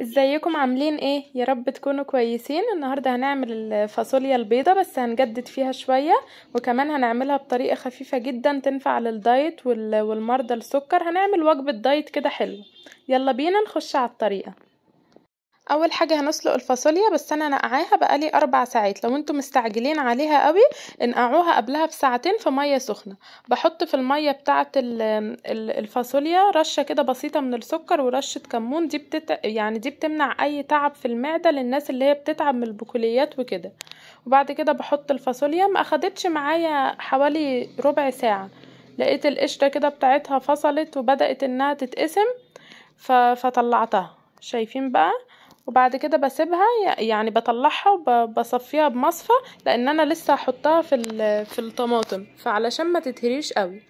ازيكم عاملين ايه يا رب تكونوا كويسين النهارده هنعمل الفاصوليا البيضه بس هنجدد فيها شويه وكمان هنعملها بطريقه خفيفه جدا تنفع للدايت والمرضى السكر هنعمل وجبه دايت كده حلوه يلا بينا نخش على الطريقه اول حاجه هنسلق الفاصوليا بس انا نقعاها بقالي اربع ساعات لو انتم مستعجلين عليها قوي انقعوها قبلها بساعتين في ميه سخنه بحط في الميه بتاعه الفاصوليا رشه كده بسيطه من السكر ورشه كمون دي بتت... يعني دي بتمنع اي تعب في المعده للناس اللي هي بتتعب من البقوليات وكده وبعد كده بحط الفاصوليا ما اخدتش معايا حوالي ربع ساعه لقيت القشره كده بتاعتها فصلت وبدات انها تتقسم فطلعتها شايفين بقى وبعد كده بسيبها يعني بطلعها وبصفيها بمصفى لان انا لسه هحطها في في الطماطم فعلشان ما تتهريش قوي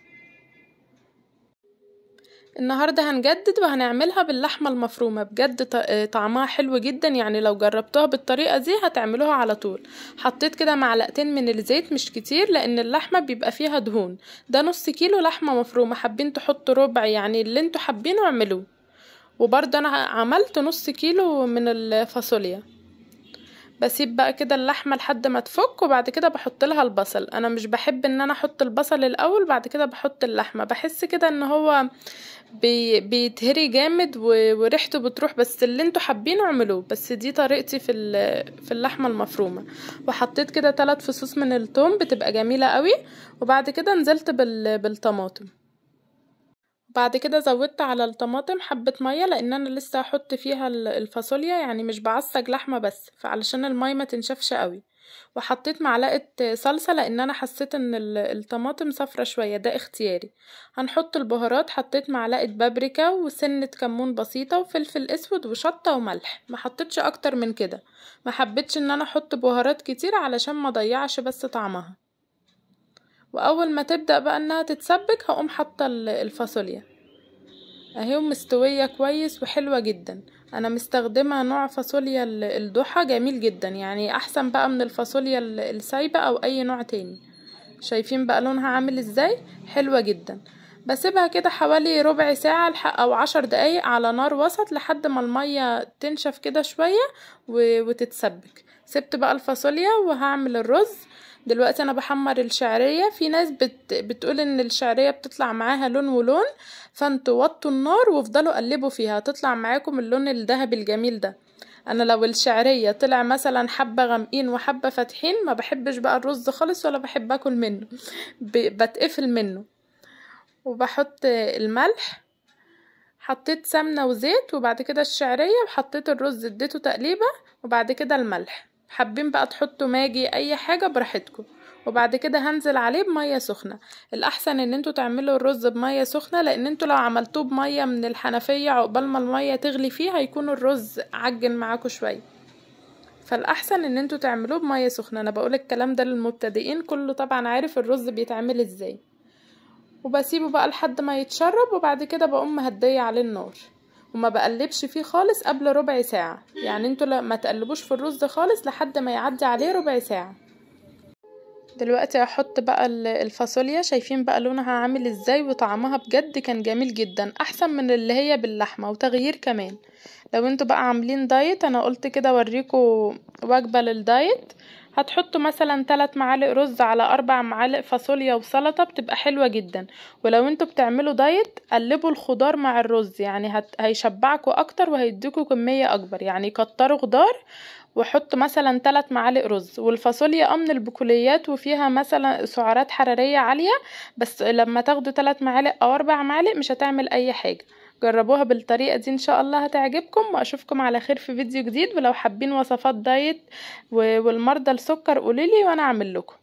النهاردة هنجدد وهنعملها باللحمة المفرومة بجد طعمها حلو جدا يعني لو جربتوها بالطريقة دي هتعملوها على طول حطيت كده معلقتين من الزيت مش كتير لان اللحمة بيبقى فيها دهون ده نص كيلو لحمة مفرومة حابين تحطوا ربع يعني اللي انتوا حابينه اعملوه وبرضه انا عملت نص كيلو من الفاصوليا بسيب بقى كده اللحمه لحد ما تفك وبعد كده بحط لها البصل انا مش بحب ان انا احط البصل الاول بعد كده بحط اللحمه بحس كده ان هو بي بيتهري جامد وريحته بتروح بس اللي انتوا حابينه اعملوه بس دي طريقتي في في اللحمه المفرومه وحطيت كده ثلاث فصوص من التوم بتبقى جميله قوي وبعد كده نزلت بال بالطماطم بعد كده زودت على الطماطم حبة مية لان انا لسه هحط فيها الفاصوليا يعني مش بعصج لحمة بس فعلشان المية ما تنشفش قوي وحطيت معلقة صلصة لان انا حسيت ان الطماطم صفرة شوية ده اختياري هنحط البهارات حطيت معلقة بابريكا وسنة كمون بسيطة وفلفل اسود وشطة وملح ما حطيتش اكتر من كده ما حبيتش ان انا احط بهارات كتير علشان ما ضيعش بس طعمها واول ما تبدأ بقى انها تتسبك هقوم حاطة الفاصوليا اهي مستوية كويس وحلوة جدا انا مستخدمة نوع فاصوليا الضحى جميل جدا يعني احسن بقى من الفاصوليا السايبة او اي نوع تاني شايفين بقى لونها عامل ازاي حلوة جدا بسيبها كده حوالي ربع ساعة أو عشر دقايق على نار وسط لحد ما المية تنشف كده شوية وتتسبك سبت بقى الفاصوليا وهعمل الرز دلوقتي انا بحمر الشعرية في ناس بت... بتقول ان الشعرية بتطلع معاها لون ولون فانتوا وطوا النار وافضلوا قلبوا فيها تطلع معاكم اللون الذهبي الجميل ده انا لو الشعرية طلع مثلا حبة غامقين وحبة فاتحين ما بحبش بقى الرز خالص ولا بحب اكل منه ب... بتقفل منه وبحط الملح حطيت سمنة وزيت وبعد كده الشعرية وحطيت الرز اديته تقليبة وبعد كده الملح حابين بقى تحطوا ماجي اي حاجة براحتكم وبعد كده هنزل عليه بمية سخنة الاحسن ان انتوا تعملوا الرز بمية سخنة لان انتوا لو عملتوه بمية من الحنفية عقبال ما المية تغلي فيه هيكون الرز عجن معاكم شوية فالاحسن ان انتوا تعملوه بمية سخنة انا بقول الكلام ده للمبتدئين كله طبعا عارف الرز بيتعمل ازاي وبسيبه بقى لحد ما يتشرب وبعد كده بقوم مهديه عليه النار وما بقلبش فيه خالص قبل ربع ساعة يعني انتوا ما تقلبوش في الرز خالص لحد ما يعدي عليه ربع ساعة دلوقتي هحط بقى الفاصوليا شايفين بقى لونها عامل ازاي وطعمها بجد كان جميل جدا احسن من اللي هي باللحمة وتغيير كمان لو انتوا بقى عاملين دايت انا قلت كده اوريكم وجبة للدايت هتحطوا مثلا 3 معالق رز على 4 معالق فاصوليا وسلطة بتبقى حلوة جدا ولو انتوا بتعملوا دايت قلبوا الخضار مع الرز يعني هت... هيشبعكوا اكتر وهيديكوا كمية اكبر يعني كتروا خضار وحطوا مثلا 3 معالق رز والفاصوليا اه من وفيها مثلا سعرات حرارية عالية بس لما تاخدوا 3 معالق او 4 معالق مش هتعمل اي حاجة جربوها بالطريقة دي ان شاء الله هتعجبكم واشوفكم على خير في فيديو جديد ولو حابين وصفات دايت والمرضى السكر قولولي وانا اعمل لكم